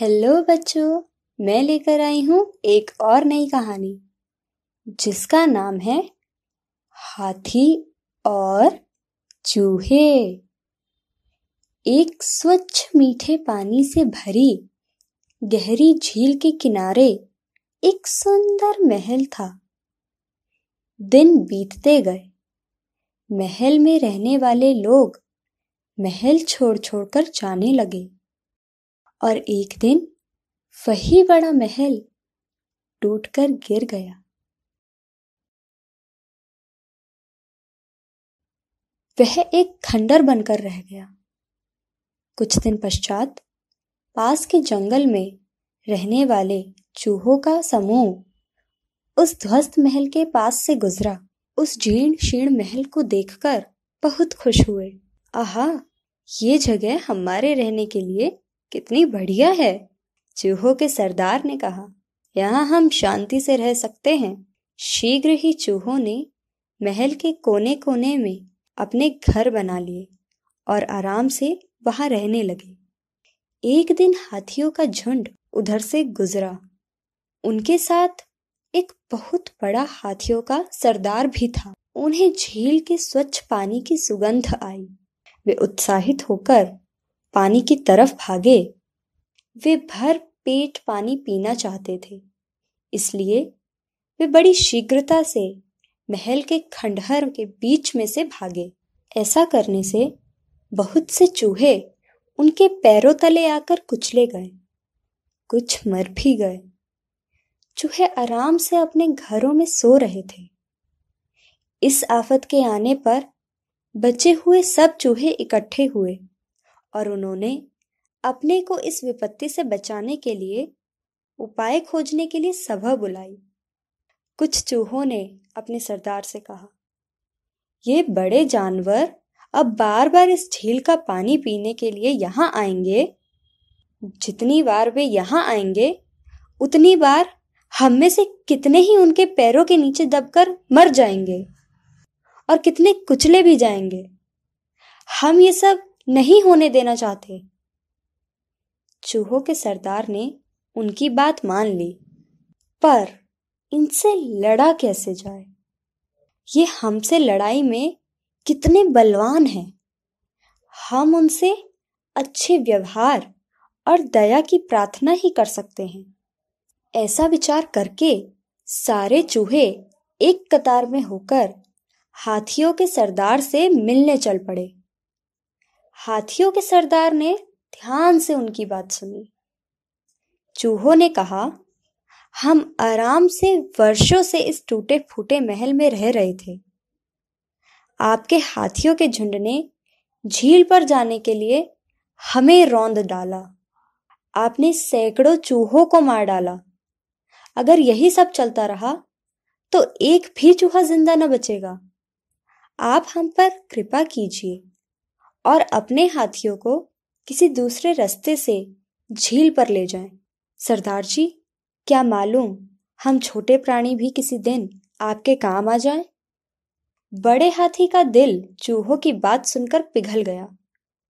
Hello बच्चों मैं लेकर आई हूं एक और नई कहानी जिसका नाम है हाथी और चूहे एक स्वच्छ मीठे पानी से भरी गहरी झील के किनारे एक सुंदर महल था दिन बीतते गए महल में रहने वाले लोग महल छोड़ छोड़कर जाने लगे और एक दिन वही बड़ा महल टूटकर गिर गया वह एक खंडर बनकर रह गया कुछ दिन पश्चात पास के जंगल में रहने वाले चूहों का समूह उस ध्वस्त महल के पास से गुजरा उस जीर्ण शीर्ण महल को देखकर बहुत खुश हुए आहा ये जगह हमारे रहने के लिए कितनी बढ़िया है चूहों के सरदार ने कहा यहाँ हम शांति से रह सकते हैं शीघ्र ही चूहों ने महल के कोने कोने में अपने घर बना लिए और आराम से वहां रहने लगे एक दिन हाथियों का झुंड उधर से गुजरा उनके साथ एक बहुत बड़ा हाथियों का सरदार भी था उन्हें झील के स्वच्छ पानी की सुगंध आई वे उत्साहित होकर पानी की तरफ भागे वे भर पेट पानी पीना चाहते थे इसलिए वे बड़ी शीघ्रता से महल के खंडहर के बीच में से भागे ऐसा करने से बहुत से चूहे उनके पैरों तले आकर कुचले गए कुछ मर भी गए चूहे आराम से अपने घरों में सो रहे थे इस आफत के आने पर बचे हुए सब चूहे इकट्ठे हुए और उन्होंने अपने को इस विपत्ति से बचाने के लिए उपाय खोजने के लिए सभा बुलाई कुछ चूहों ने अपने सरदार से कहा ये बड़े जानवर अब बार बार इस झील का पानी पीने के लिए यहाँ आएंगे जितनी बार वे यहाँ आएंगे उतनी बार हम में से कितने ही उनके पैरों के नीचे दबकर मर जाएंगे और कितने कुचले भी जाएंगे हम ये सब नहीं होने देना चाहते चूहों के सरदार ने उनकी बात मान ली पर इनसे लड़ा कैसे जाए ये हमसे लड़ाई में कितने बलवान हैं हम उनसे अच्छे व्यवहार और दया की प्रार्थना ही कर सकते हैं ऐसा विचार करके सारे चूहे एक कतार में होकर हाथियों के सरदार से मिलने चल पड़े हाथियों के सरदार ने ध्यान से उनकी बात सुनी चूहों ने कहा हम आराम से वर्षों से इस टूटे फूटे महल में रह रहे थे आपके हाथियों के झुंड ने झील पर जाने के लिए हमें रौंद डाला आपने सैकड़ों चूहों को मार डाला अगर यही सब चलता रहा तो एक भी चूहा जिंदा न बचेगा आप हम पर कृपा कीजिए और अपने हाथियों को किसी दूसरे रास्ते से झील पर ले जाएं। सरदार जी क्या मालूम हम छोटे प्राणी भी किसी दिन आपके काम आ जाएं? बड़े हाथी का दिल चूहों की बात सुनकर पिघल गया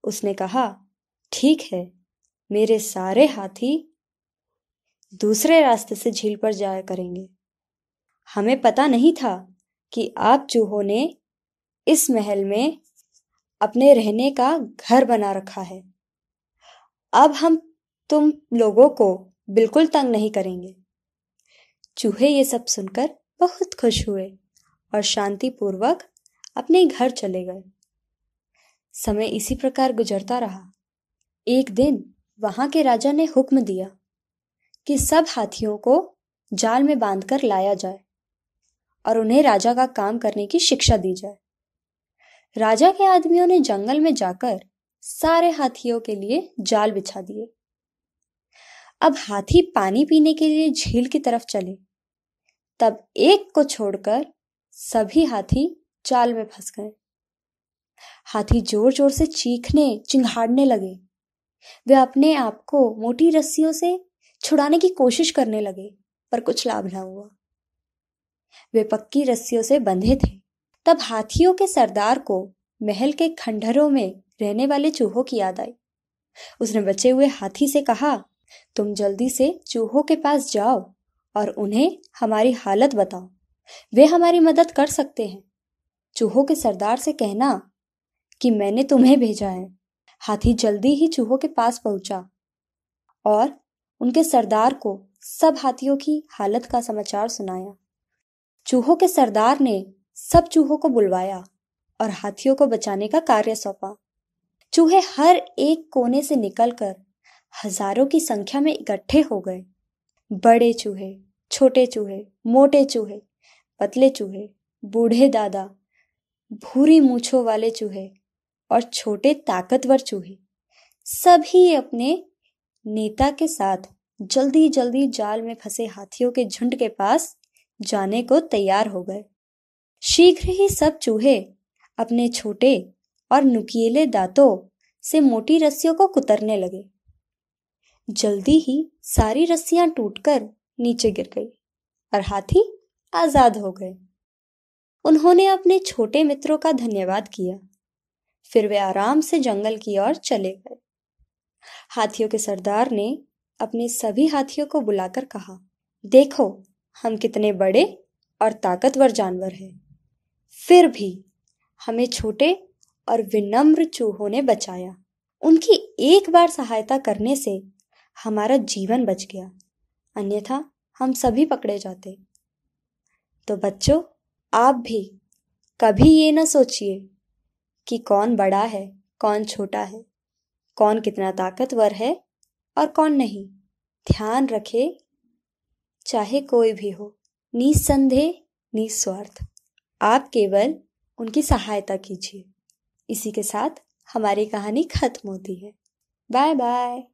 उसने कहा ठीक है मेरे सारे हाथी दूसरे रास्ते से झील पर जाया करेंगे हमें पता नहीं था कि आप चूहों ने इस महल में अपने रहने का घर बना रखा है अब हम तुम लोगों को बिल्कुल तंग नहीं करेंगे चूहे ये सब सुनकर बहुत खुश हुए और शांतिपूर्वक अपने घर चले गए समय इसी प्रकार गुजरता रहा एक दिन वहां के राजा ने हुक्म दिया कि सब हाथियों को जाल में बांधकर लाया जाए और उन्हें राजा का काम करने की शिक्षा दी जाए राजा के आदमियों ने जंगल में जाकर सारे हाथियों के लिए जाल बिछा दिए अब हाथी पानी पीने के लिए झील की तरफ चले तब एक को छोड़कर सभी हाथी जाल में फंस गए हाथी जोर जोर से चीखने चिंघाड़ने लगे वे अपने आप को मोटी रस्सियों से छुड़ाने की कोशिश करने लगे पर कुछ लाभ ना हुआ वे पक्की रस्सियों से बंधे थे तब हाथियों के सरदार को महल के खंडहरों में रहने वाले चूहों की याद आई उसने बचे हुए हाथी से कहा तुम जल्दी से चूहों के पास जाओ और उन्हें हमारी हालत बताओ वे हमारी मदद कर सकते हैं चूहों के सरदार से कहना कि मैंने तुम्हें भेजा है हाथी जल्दी ही चूहों के पास पहुंचा और उनके सरदार को सब हाथियों की हालत का समाचार सुनाया चूहों के सरदार ने सब चूहों को बुलवाया और हाथियों को बचाने का कार्य सौंपा चूहे हर एक कोने से निकलकर हजारों की संख्या में इकट्ठे हो गए बड़े चूहे छोटे चूहे मोटे चूहे पतले चूहे बूढ़े दादा भूरी मूछों वाले चूहे और छोटे ताकतवर चूहे सभी अपने नेता के साथ जल्दी जल्दी जाल में फंसे हाथियों के झुंड के पास जाने को तैयार हो गए शीघ्र ही सब चूहे अपने छोटे और नुकीले दांतों से मोटी रस्सियों को कुतरने लगे जल्दी ही सारी रस्सियां टूटकर नीचे गिर गई और हाथी आजाद हो गए उन्होंने अपने छोटे मित्रों का धन्यवाद किया फिर वे आराम से जंगल की ओर चले गए हाथियों के सरदार ने अपने सभी हाथियों को बुलाकर कहा देखो हम कितने बड़े और ताकतवर जानवर हैं फिर भी हमें छोटे और विनम्र चूहों ने बचाया उनकी एक बार सहायता करने से हमारा जीवन बच गया अन्यथा हम सभी पकड़े जाते तो बच्चों आप भी कभी ये ना सोचिए कि कौन बड़ा है कौन छोटा है कौन कितना ताकतवर है और कौन नहीं ध्यान रखे चाहे कोई भी हो निसंदेह निस्वार्थ आप केवल उनकी सहायता कीजिए इसी के साथ हमारी कहानी खत्म होती है बाय बाय